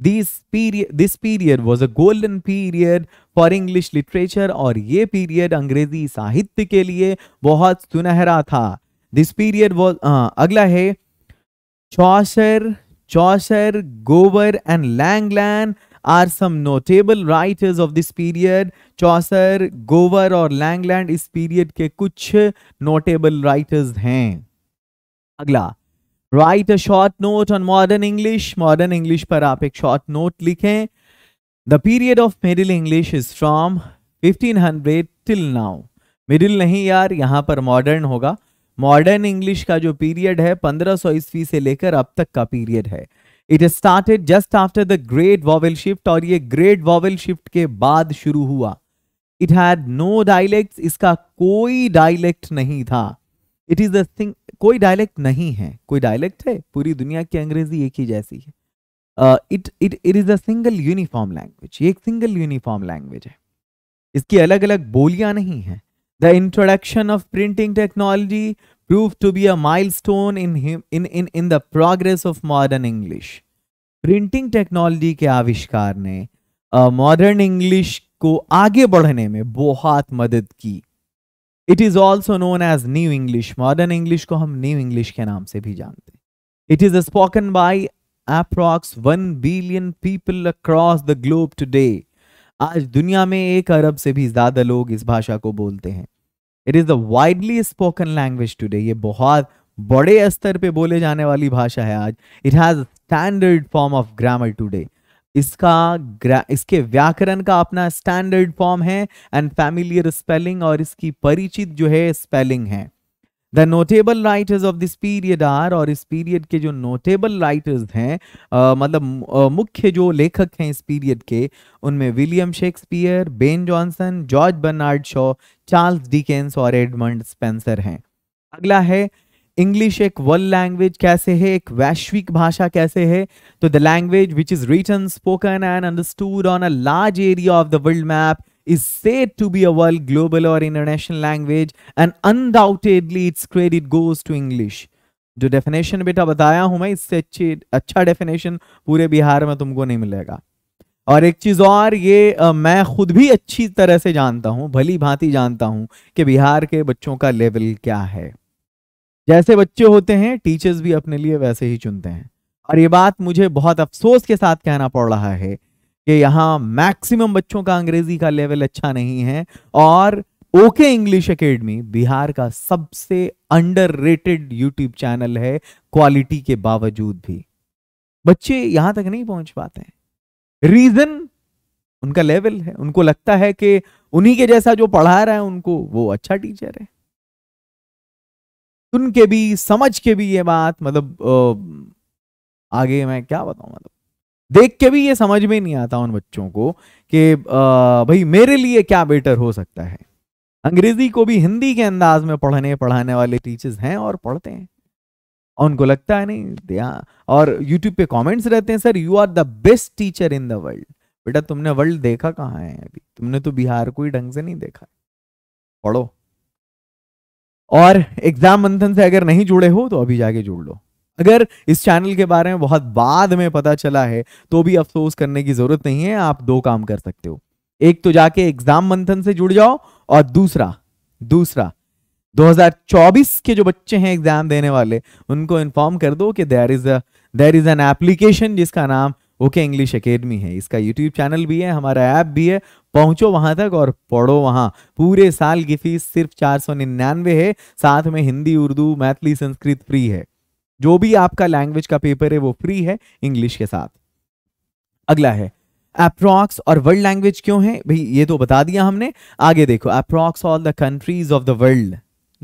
[SPEAKER 1] this period this period was a golden period for English literature और ये पीरियड अंग्रेजी साहित्य के लिए बहुत सुनहरा था दिस पीरियड वॉज अगला है Chaucer Chaucer Gower and Langland are some notable writers of this period Chaucer Gower और लैंगलैंड इस पीरियड के कुछ नोटेबल राइटर्स हैं अगला write a short note on modern English modern English पर आप एक शॉर्ट नोट लिखें the period of middle English is from 1500 till now middle नहीं यार यहाँ पर मॉडर्न होगा मॉडर्न इंग्लिश का जो पीरियड है 1500 ईस्वी से लेकर अब तक का पीरियड है it started just after the great vowel shift और ये ग्रेट वॉवल शिफ्ट के बाद शुरू हुआ इट हैड नो डायलेक्ट इसका कोई डायलेक्ट नहीं था इट इज दिंग कोई डायलेक्ट नहीं है कोई डायलेक्ट है पूरी दुनिया की अंग्रेजी एक ही जैसी है it it it is a single uniform language ये एक सिंगल यूनिफॉर्म लैंग्वेज है इसकी अलग अलग बोलियां नहीं है the introduction of printing technology prove to be a stone in in in in the progress of modern English printing technology के आविष्कार ने मॉडर्न uh, इंग्लिश को आगे बढ़ने में बहुत मदद की it is also known as new English modern English को हम न्यू इंग्लिश के नाम से भी जानते हैं it is spoken by approx one billion people across the globe today आज दुनिया में एक अरब से भी ज्यादा लोग इस भाषा को बोलते हैं it is the widely spoken language today ये बहुत बड़े स्तर पे बोले जाने वाली भाषा है आज it has standard form of grammar today इसका इसके व्याकरण का अपना स्टैंडर्ड फॉर्म है एंड फैमिलियर स्पेलिंग और इसकी परिचित जो है स्पेलिंग है the notable writers of this period are और इस पीरियड के जो नोटेबल राइटर्स हैं मतलब मुख्य जो लेखक हैं इस पीरियड के उनमें William Shakespeare Ben Jonson George Bernard Shaw Charles Dickens और एडमंड स्पेंसर हैं अगला है इंग्लिश एक वर्ल्ड लैंग्वेज कैसे है एक वैश्विक भाषा कैसे है तो the language which is written spoken and understood on a large area of the world map is said to be a world global or international language and undoubtedly its credit goes to english जो definition बेटा बताया हूं मैं इससे अच्छी अच्छा definition पूरे बिहार में तुमको नहीं मिलेगा और एक चीज और ये आ, मैं खुद भी अच्छी तरह से जानता हूं भली भांति जानता हूं कि बिहार के बच्चों का लेवल क्या है जैसे बच्चे होते हैं टीचर्स भी अपने लिए वैसे ही चुनते हैं और ये बात मुझे बहुत अफसोस के साथ कहना पड़ रहा है कि यहाँ मैक्सिमम बच्चों का अंग्रेजी का लेवल अच्छा नहीं है और ओके इंग्लिश अकेडमी बिहार का सबसे अंडर रेटेड यूट्यूब चैनल है क्वालिटी के बावजूद भी बच्चे यहां तक नहीं पहुंच पाते हैं रीजन उनका लेवल है उनको लगता है कि उन्हीं के जैसा जो पढ़ा रहा है उनको वो अच्छा टीचर है सुन के भी समझ के भी ये बात मतलब आगे मैं क्या बताऊं मतलब देख के भी ये समझ में नहीं आता उन बच्चों को कि भाई मेरे लिए क्या बेटर हो सकता है अंग्रेजी को भी हिंदी के अंदाज में पढ़ने पढ़ाने वाले टीचर्स हैं और पढ़ते हैं और उनको लगता है नहीं हाँ, और यूट्यूब पे कमेंट्स रहते हैं sir you are the best teacher in the world बेटा तुमने वर्ल्ड देखा कहाँ है अभी तुमने तो बिहार को ही ढंग से नहीं देखा पढ़ो और एग्जाम मंथन से अगर नहीं जुड़े हो तो अभी जाके जुड़ लो अगर इस चैनल के बारे में बहुत बाद में पता चला है तो भी अफसोस करने की जरूरत नहीं है आप दो काम कर सकते हो एक तो जाके एग्जाम मंथन से जुड़ जाओ और दूसरा दूसरा 2024 के जो बच्चे हैं एग्जाम देने वाले उनको इन्फॉर्म कर दो कि there is there is an application जिसका नाम ओके इंग्लिश अकेडमी है इसका यूट्यूब चैनल भी है हमारा ऐप भी है पहुंचो वहां तक और पढ़ो वहां पूरे साल की फीस सिर्फ चार सौ निन्यानवे है साथ में हिंदी उर्दू मैथिली संस्कृत फ्री है जो भी आपका लैंग्वेज का पेपर है वो फ्री है इंग्लिश के साथ अगला है अप्रॉक्स और वर्ल्ड लैंग्वेज क्यों है भाई ये तो बता दिया हमने आगे देखो approx all the countries of the world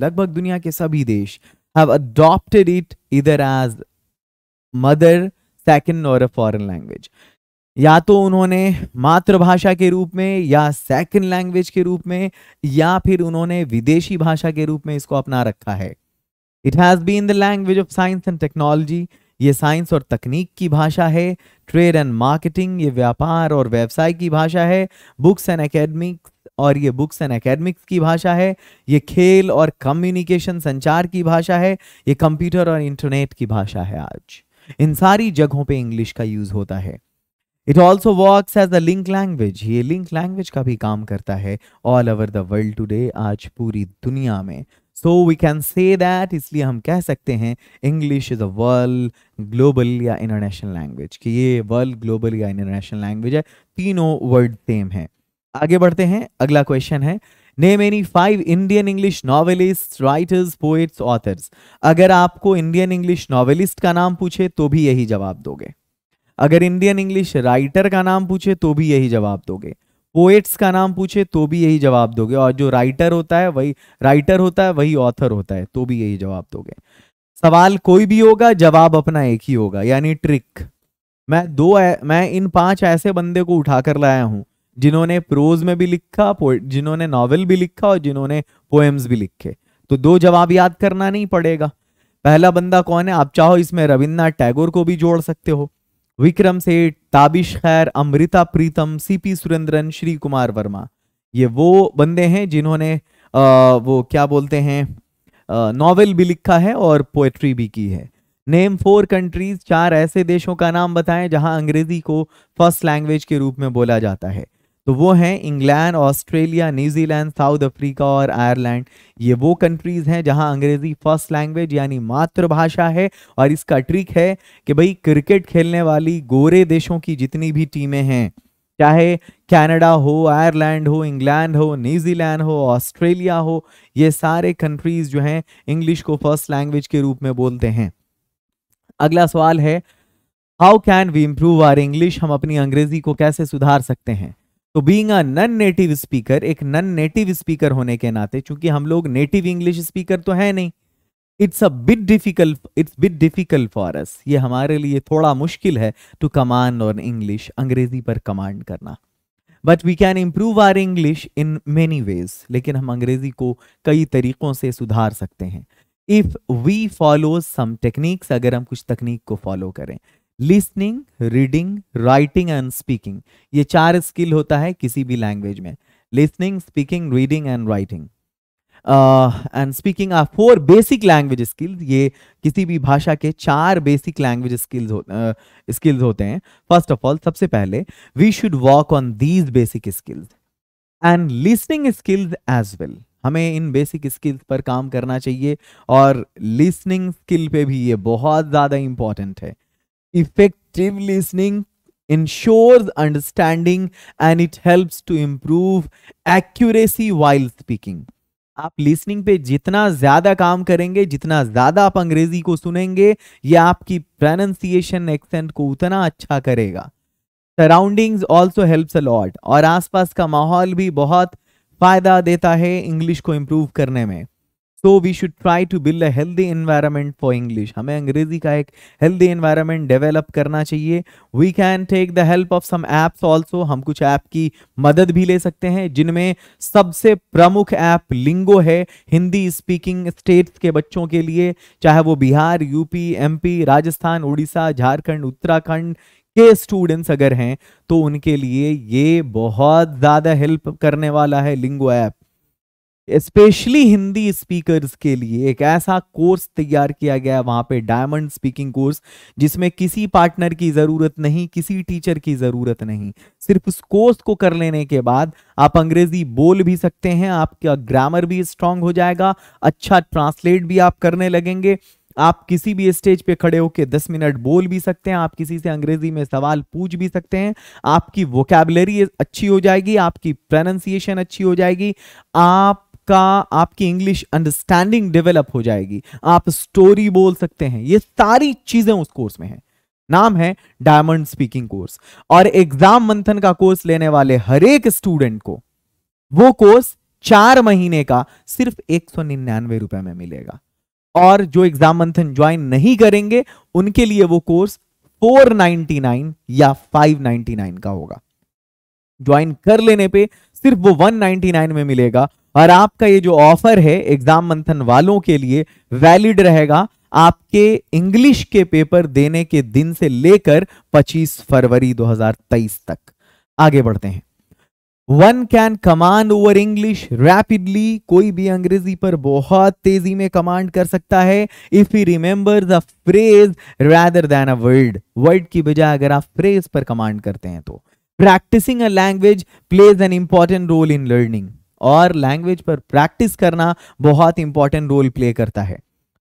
[SPEAKER 1] लगभग दुनिया के सभी देश have adopted it either as mother second और अ फॉरन लैंग्वेज या तो उन्होंने मातृभाषा के रूप में या सेकंड लैंग्वेज के रूप में या फिर उन्होंने विदेशी भाषा के रूप में इसको अपना रखा है it has been the language of science and technology ये साइंस और तकनीक की भाषा है ट्रेड एंड मार्केटिंग ये व्यापार और व्यवसाय की भाषा है बुक्स एंड अकेडमिक और ये बुक्स एंड एकेडमिक्स की भाषा है ये खेल और कम्युनिकेशन संचार की भाषा है ये कंप्यूटर और इंटरनेट की भाषा है आज इन सारी जगहों पे इंग्लिश का यूज़ होता है it also work as the link language ये लिंक लैंग्वेज का भी काम करता है all over the world today आज पूरी दुनिया में so we can say that इसलिए हम कह सकते हैं English is a world global या इंटरनेशनल लैंग्वेज कि ये वर्ल्ड ग्लोबल या इंटरनेशनल लैंग्वेज है तीनों वर्ड सेम है आगे बढ़ते हैं अगला क्वेश्चन है name any five Indian English novelist writers poets authors अगर आपको इंडियन इंग्लिश नॉवेलिस्ट का नाम पूछे तो भी यही जवाब दोगे अगर इंडियन इंग्लिश राइटर का नाम पूछे तो भी यही जवाब दोगे पोएट्स का नाम पूछे तो भी यही जवाब दोगे और जो राइटर होता है वही राइटर होता है वही ऑथर होता है तो भी यही जवाब दोगे सवाल कोई भी होगा जवाब अपना एक ही होगा यानी ट्रिक मैं दो मैं इन पांच ऐसे बंदे को उठाकर लाया हूं जिन्होंने प्रोज में भी लिखा जिन्होंने नॉवेल भी लिखा और जिन्होंने पोएम्स भी लिखे तो दो जवाब याद करना नहीं पड़ेगा पहला बंदा कौन है आप चाहो इसमें रविन्द्रनाथ टैगोर को भी जोड़ सकते हो विक्रम सेठ ताबिश खैर अमृता प्रीतम सीपी सुरेंद्रन श्री कुमार वर्मा ये वो बंदे हैं जिन्होंने वो क्या बोलते हैं नॉवेल भी लिखा है और पोएट्री भी की है नेम फोर कंट्रीज चार ऐसे देशों का नाम बताएं जहां अंग्रेजी को फर्स्ट लैंग्वेज के रूप में बोला जाता है तो वो हैं England Australia New Zealand south Africa और आयरलैंड ये वो कंट्रीज़ हैं जहां अंग्रेज़ी फर्स्ट लैंग्वेज यानी मातृभाषा है और इसका ट्रिक है कि भाई क्रिकेट खेलने वाली गोरे देशों की जितनी भी टीमें हैं चाहे कनाडा हो आयरलैंड हो इंग्लैंड हो न्यूजीलैंड हो ऑस्ट्रेलिया हो ये सारे कंट्रीज़ जो हैं इंग्लिश को फर्स्ट लैंग्वेज के रूप में बोलते हैं अगला सवाल है how can we improve our English हम अपनी अंग्रेज़ी को कैसे सुधार सकते हैं तो बींग नन नेटिव स्पीकर एक नन नेटिव स्पीकर होने के नाते चूंकि हम लोग नेटिव इंग्लिश स्पीकर तो है नहीं it's a bit difficult it's bit difficult for us ये हमारे लिए थोड़ा मुश्किल है टू कमांड और इंग्लिश अंग्रेजी पर कमांड करना but we can improve our English in many ways लेकिन हम अंग्रेजी को कई तरीकों से सुधार सकते हैं if we follow some techniques अगर हम कुछ तकनीक को फॉलो करें listening reading writing and speaking ये चार स्किल होता है किसी भी लैंग्वेज में listening speaking reading and writing and speaking are four basic language skills ये किसी भी भाषा के चार बेसिक लैंग्वेज स्किल्स स्किल्स होते हैं फर्स्ट ऑफ ऑल सबसे पहले we should walk on these basic skills and listening skills as well हमें इन बेसिक स्किल्स पर काम करना चाहिए और लिसनिंग स्किल पे भी ये बहुत ज़्यादा इम्पॉर्टेंट है Effective listening ensures understanding and it helps to improve accuracy while speaking. आप लिसनिंग पे जितना ज्यादा काम करेंगे जितना ज्यादा आप अंग्रेजी को सुनेंगे या आपकी प्रोनाउंसिएशन एक्सेंट को उतना अच्छा करेगा सराउंडिंग्स ऑल्सो हेल्प्स लॉट और आसपास का माहौल भी बहुत फायदा देता है इंग्लिश को इम्प्रूव करने में so we should try to build a healthy environment for English हमें अंग्रेजी का एक हेल्दी इन्वायरमेंट डेवलप करना चाहिए we can take the help of some apps also हम कुछ ऐप की मदद भी ले सकते हैं जिनमें सबसे प्रमुख ऐप लिंगो है हिंदी स्पीकिंग स्टेट्स के बच्चों के लिए चाहे वो बिहार यूपी एमपी राजस्थान उड़ीसा झारखंड उत्तराखंड के स्टूडेंट्स अगर हैं तो उनके लिए ये बहुत ज़्यादा हेल्प करने वाला है Lingo app specially Hindi speakers के लिए एक ऐसा कोर्स तैयार किया गया है वहां पे डायमंड स्पीकिंग कोर्स जिसमें किसी पार्टनर की जरूरत नहीं किसी टीचर की जरूरत नहीं सिर्फ उस कोर्स को कर लेने के बाद आप अंग्रेजी बोल भी सकते हैं आपका ग्रामर भी स्ट्रांग हो जाएगा अच्छा ट्रांसलेट भी आप करने लगेंगे आप किसी भी स्टेज पे खड़े होकर दस मिनट बोल भी सकते हैं आप किसी से अंग्रेजी में सवाल पूछ भी सकते हैं आपकी वोकेबलरी अच्छी हो जाएगी आपकी प्रोनाउंसिएशन अच्छी हो जाएगी आप आपका आपकी इंग्लिश अंडरस्टैंडिंग डेवलप हो जाएगी आप स्टोरी बोल सकते हैं ये सारी चीजें उस कोर्स में है नाम है डायमंड स्पीकिंग कोर्स और एग्जाम मंथन का कोर्स लेने वाले हर एक स्टूडेंट को वो कोर्स चार महीने का सिर्फ एक रुपए में मिलेगा और जो एग्जाम मंथन ज्वाइन नहीं करेंगे उनके लिए वो कोर्स 499 या 599 का होगा ज्वाइन कर लेने पे सिर्फ वो 199 में मिलेगा और आपका ये जो ऑफर है एग्जाम मंथन वालों के लिए वैलिड रहेगा आपके इंग्लिश के पेपर देने के दिन से लेकर 25 फरवरी 2023 तक आगे बढ़ते हैं one can command over English rapidly कोई भी अंग्रेजी पर बहुत तेजी में कमांड कर सकता है if you remember the phrase rather than a word word की बजाय अगर आप फ्रेज पर कमांड करते हैं तो practising a language plays an important role in learning और लैंग्वेज पर प्रैक्टिस करना बहुत इंपॉर्टेंट रोल प्ले करता है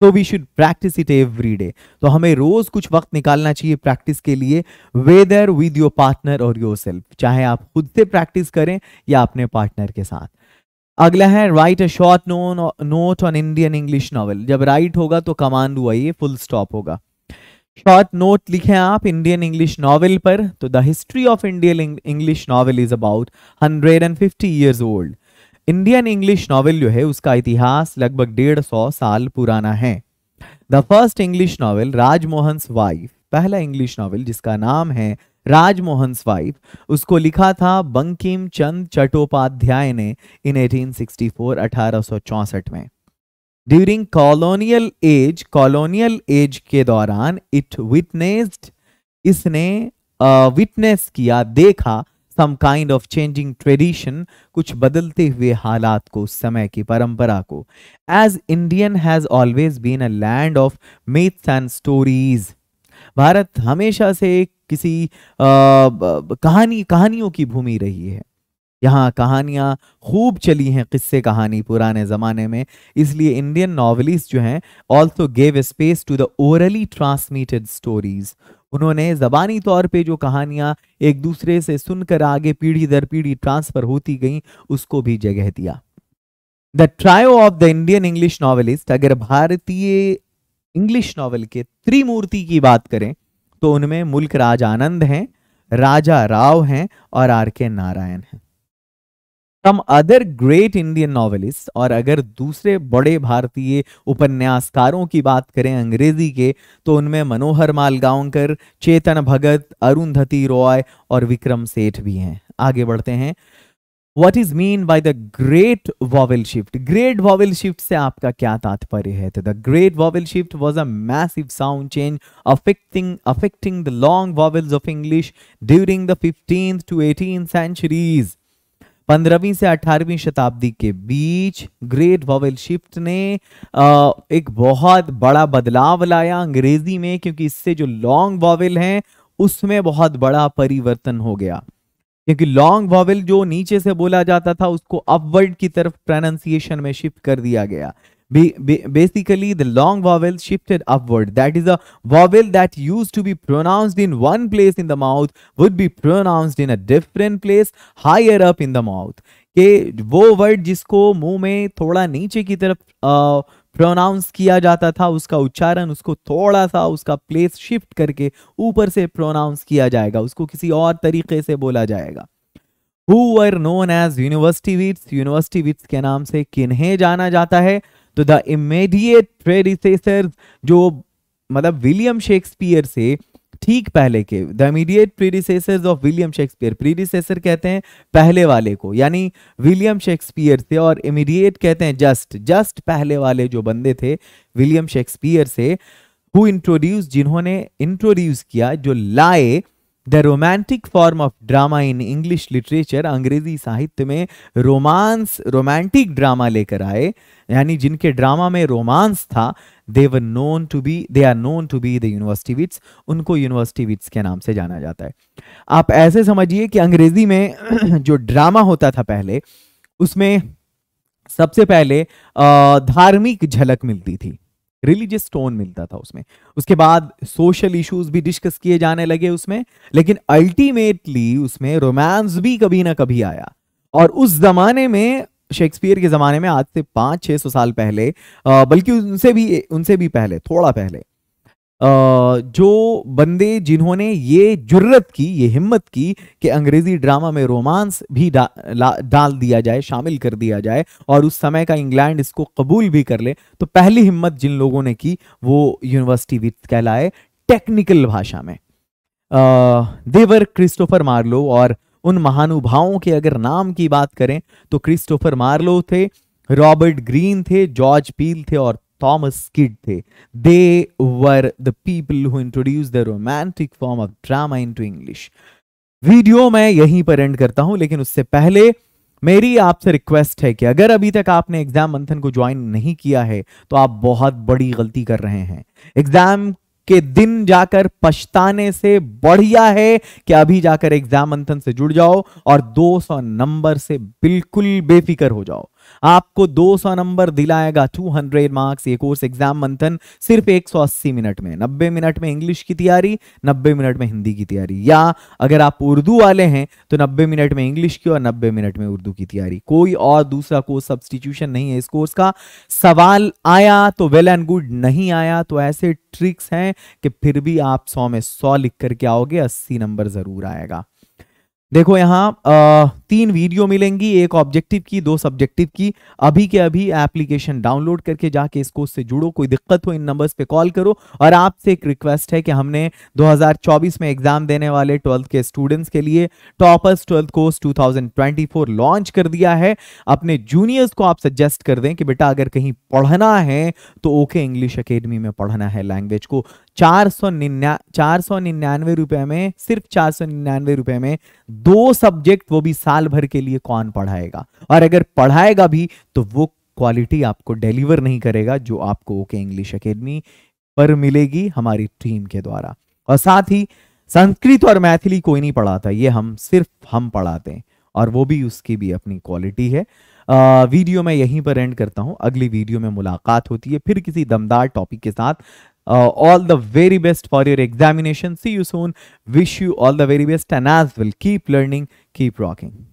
[SPEAKER 1] तो we should practise it every day तो हमें रोज कुछ वक्त निकालना चाहिए प्रैक्टिस के लिए वेदर विद योर पार्टनर और योर सेल्फ चाहे आप खुद से प्रैक्टिस करें या अपने पार्टनर के साथ अगला है write a short note on Indian English novel जब राइट होगा तो कमांड हुआ ये फुल स्टॉप होगा शॉर्ट नोट लिखे आप इंडियन इंग्लिश नॉवेल पर तो the history of Indian English novel is about hundred and fifty years old Indian English novel जो है उसका इतिहास लगभग डेढ़ सौ साल पुराना है the first English novel Rajmohan's wife पहला इंग्लिश नॉवेल जिसका नाम है राजमोहंस वाइफ उसको लिखा था बंकिम चंद चट्टोपाध्याय ने इन 1864 1864 में during colonial age colonial age के दौरान इट विटनेस्ड इसने विटनेस uh, किया देखा some kind of changing tradition कुछ बदलते हुए हालात को समय की परंपरा को as Indian has always been a land of myths and stories भारत हमेशा से किसी आ, कहानी कहानियों की भूमि रही है यहाँ कहानियाँ खूब चली हैं किस्से कहानी पुराने ज़माने में इसलिए इंडियन नावलिस्ट जो हैं also gave space to the orally transmitted stories उन्होंने ज़बानी तौर पे जो कहानियाँ एक दूसरे से सुनकर आगे पीढ़ी दर पीढ़ी ट्रांसफ़र होती गई उसको भी जगह दिया the trio of the Indian English novelist अगर भारतीय इंग्लिश नावल के त्रिमूर्ति की बात करें तो उनमें मुल्क राज आनंद हैं राजा राव हैं और आर के नारायण हैं some other great Indian novelist और अगर दूसरे बड़े भारतीय उपन्यासकारों की बात करें अंग्रेजी के तो उनमें मनोहर मालगांवकर चेतन भगत अरुंधति रॉय और विक्रम सेठ भी हैं आगे बढ़ते हैं what is mean by the great vowel shift great vowel shift से आपका क्या तात्पर्य है तो the great vowel shift was a massive sound change affecting affecting the long vowels of English during the fifteenth to eighteen centuries पंद्रहवीं से अठारहवीं शताब्दी के बीच ग्रेट वॉवेल शिफ्ट ने एक बहुत बड़ा बदलाव लाया अंग्रेजी में क्योंकि इससे जो लॉन्ग वॉवेल है उसमें बहुत बड़ा परिवर्तन हो गया क्योंकि लॉन्ग वॉवेल जो नीचे से बोला जाता था उसको अपवर्ड की तरफ प्रोनाउंसिएशन में शिफ्ट कर दिया गया basically, the long vowel shifted upward. That is, a vowel that used to be pronounced in one place in the mouth would be pronounced in a different place higher up in the mouth. कि वो word जिसको मुंह में थोड़ा नीचे की तरफ pronounce किया जाता था उसका उच्चारण उसको थोड़ा सा उसका प्लेस शिफ्ट करके ऊपर से प्रोनाउंस किया जाएगा उसको किसी और तरीके से बोला जाएगा who are known as university wits university wits के नाम से किन्हें जाना जाता है तो द इमेडिएट प्रेडिसेसर जो मतलब विलियम शेक्सपियर से ठीक पहले के the immediate predecessor of William Shakespeare predecessor कहते हैं पहले वाले को यानी विलियम शेक्सपियर से और इमीडिएट कहते हैं जस्ट जस्ट पहले वाले जो बंदे थे विलियम शेक्सपियर से हु इंट्रोड्यूस जिन्होंने इंट्रोड्यूस किया जो लाए the romantic form of drama in English literature अंग्रेजी साहित्य में रोमांस रोमांटिक ड्रामा लेकर आए यानी जिनके ड्रामा में रोमांस था they were known to be they are known to be the university wits उनको यूनिवर्सिटी विट्स के नाम से जाना जाता है आप ऐसे समझिए कि अंग्रेजी में (clears throat) जो ड्रामा होता था पहले उसमें सबसे पहले धार्मिक झलक मिलती थी रिलीजियस टोन मिलता था उसमें उसके बाद सोशल इश्यूज भी डिस्कस किए जाने लगे उसमें लेकिन अल्टीमेटली उसमें रोमांस भी कभी ना कभी आया और उस जमाने में शेक्सपियर के जमाने में आज से पांच छह सौ साल पहले बल्कि उनसे भी उनसे भी पहले थोड़ा पहले जो बंदे जिन्होंने ये जुर्रत की ये हिम्मत की कि अंग्रेजी ड्रामा में रोमांस भी डा, डाल दिया जाए शामिल कर दिया जाए और उस समय का इंग्लैंड इसको कबूल भी कर ले तो पहली हिम्मत जिन लोगों ने की वो यूनिवर्सिटी विद कहलाए टेक्निकल भाषा में देवर क्रिस्टोफर मार्लो और उन महानुभावों के अगर नाम की बात करें तो क्रिस्टोफर मार्लो थे रॉबर्ट ग्रीन थे जॉर्ज पील थे और Thomas Kidd थे were the people who introduce the romantic form of drama into English video मैं यहीं पर एंड करता हूं लेकिन उससे पहले मेरी आपसे रिक्वेस्ट है कि अगर अभी तक आपने एग्जाम मंथन को ज्वाइन नहीं किया है तो आप बहुत बड़ी गलती कर रहे हैं एग्जाम के दिन जाकर पछताने से बढ़िया है कि अभी जाकर एग्जाम मंथन से जुड़ जाओ और 200 नंबर से बिल्कुल बेफिक्र हो जाओ आपको 200 नंबर दिलाएगा 200 मार्क्स ये कोर्स एग्जाम मंथन सिर्फ 180 मिनट में 90 मिनट में इंग्लिश की तैयारी 90 मिनट में हिंदी की तैयारी या अगर आप उर्दू वाले हैं तो 90 मिनट में इंग्लिश की और 90 मिनट में उर्दू की तैयारी कोई और दूसरा कोर्स सब्सटीट्यूशन नहीं है इस कोर्स का सवाल आया तो वेल एंड गुड नहीं आया तो ऐसे ट्रिक्स हैं कि फिर भी आप सौ में सौ लिख करके आओगे अस्सी नंबर जरूर आएगा देखो यहाँ तीन वीडियो मिलेंगी एक ऑब्जेक्टिव की दो सब्जेक्टिव की अभी के अभी एप्लीकेशन डाउनलोड करके जाके इस कोर्स से जुड़ो कोई दिक्कत हो इन नंबर्स पे कॉल करो और आपसे एक रिक्वेस्ट है कि हमने 2024 में एग्जाम देने वाले ट्वेल्थ के स्टूडेंट्स के लिए टॉपर्स ट्वेल्थ कोर्स 2024 लॉन्च कर दिया है अपने जूनियर्स को आप सजेस्ट कर दें कि बेटा अगर कहीं पढ़ना है तो ओके इंग्लिश अकेडमी में पढ़ना है लैंग्वेज को चार सौ निन्या चार सौ निन्यानवे रुपए में सिर्फ चार सौ निन्यानवे रुपए में दो सब्जेक्ट वो भी साल भर के लिए कौन पढ़ाएगा और अगर पढ़ाएगा भी तो वो क्वालिटी आपको डिलीवर नहीं करेगा जो आपको ओके इंग्लिश अकेडमी पर मिलेगी हमारी टीम के द्वारा और साथ ही संस्कृत और मैथिली कोई नहीं पढ़ाता ये हम सिर्फ हम पढ़ाते हैं और वो भी उसकी भी अपनी क्वालिटी है वीडियो मैं यहीं पर एंड करता हूं अगली वीडियो में मुलाकात होती है फिर किसी दमदार टॉपिक के साथ all the very best for your examination see you soon wish you all the very best and as will keep learning keep rocking